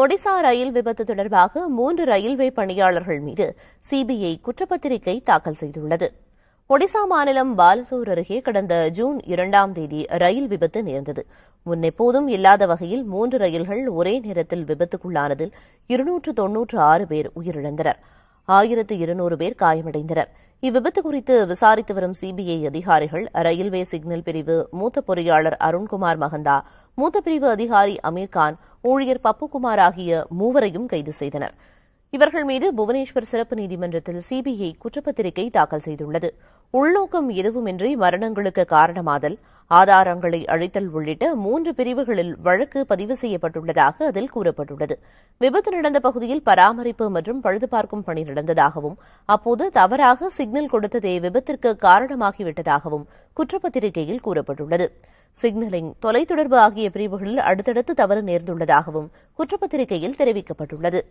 ஒடிசா ரயில் விபத்து தொடர்பாக மூன்று ரயில்வே பணியாளர்கள் மீது சிபிஐ குற்றப்பத்திரிகை தாக்கல் செய்துள்ளது ஒடிசா மாநிலம் பாலசோர் அருகே கடந்த ஜூன் இரண்டாம் தேதி ரயில் விபத்து நேர்ந்தது முன்னெப்போதும் இல்லாத வகையில் மூன்று ரயில்கள் ஒரே நேரத்தில் விபத்துக்குள்ளானதில் இருநூற்று தொன்னூற்று ஆறு பேர் உயிரிழந்தனர் ஆயிரத்து இருநூறு பேர் காயமடைந்தனர் இவ்விபத்து குறித்து விசாரித்து வரும் சிபிஐ அதிகாரிகள் ரயில்வே சிக்னல் பிரிவு மூத்த பொறியாளர் அருண்குமார் மகந்தா மூத்த பிரிவு அதிகாரி அமீர்கான் ஊழியர் பப்புகுமார் ஆகிய மூவரையும் கைது செய்தனர் இவர்கள் மீது புவனேஸ்வர் சிறப்பு நீதிமன்றத்தில் சிபிஐ குற்றப்பத்திரிகை தாக்கல் செய்துள்ளது உள்நோக்கம் எதுவுமின்றி மரணங்களுக்கு காரணமாதல் ஆதாரங்களை அழித்தல் உள்ளிட்ட மூன்று பிரிவுகளில் வழக்கு பதிவு செய்யப்பட்டுள்ளதாக அதில் கூறப்பட்டுள்ளது விபத்து நடந்த பகுதியில் பராமரிப்பு மற்றும் பழுதுபார்க்கும் பணி நடந்ததாகவும் அப்போது தவறாக சிக்னல் கொடுத்ததே விபத்திற்கு காரணமாகிவிட்டதாகவும் குற்றப்பத்திரிகையில் கூறப்பட்டுள்ளது சிக்னலிங் தொலைத்தொடர்பு ஆகிய பிரிவுகளில் அடுத்தடுத்து தவறு நேர்ந்துள்ளதாகவும் குற்றப்பத்திரிகையில் தெரிவிக்கப்பட்டுள்ளது